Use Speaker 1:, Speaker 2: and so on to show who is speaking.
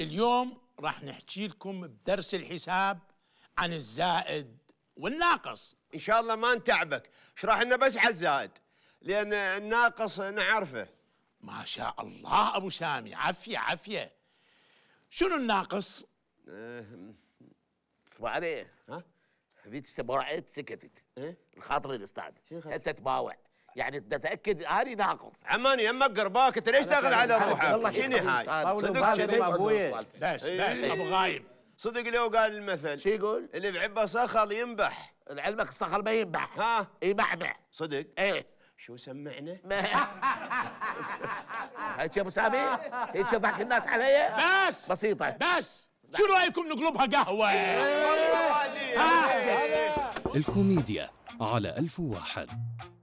Speaker 1: اليوم راح نحكي لكم بدرس الحساب عن الزائد والناقص ان شاء الله ما نتعبك اشرح لنا بس على الزائد لان الناقص نعرفه ما شاء الله ابو سامي عافيه عافيه شنو الناقص أه عليه ها هذيك سبعت سكتت إيه؟ الخاطر اللي استعد هسه تباوع يعني تتاكد هاري ناقص عماني يمك قرباك انت ليش تاخذ على روحك؟ شنو هاي؟ صدق شنو ابوي؟ إيه. ابو غايب صدق لو قال المثل شو يقول؟ اللي بعبه صخر ينبح لعلمك الصخر ما ينبح ها يبعبع صدق؟ ايه شو سمعنا؟
Speaker 2: هيك يا ابو سامي هيك يضحك الناس علي بس بسيطه بس شو رايكم نقلبها قهوه؟ إيه.
Speaker 1: الكوميديا على ألف واحد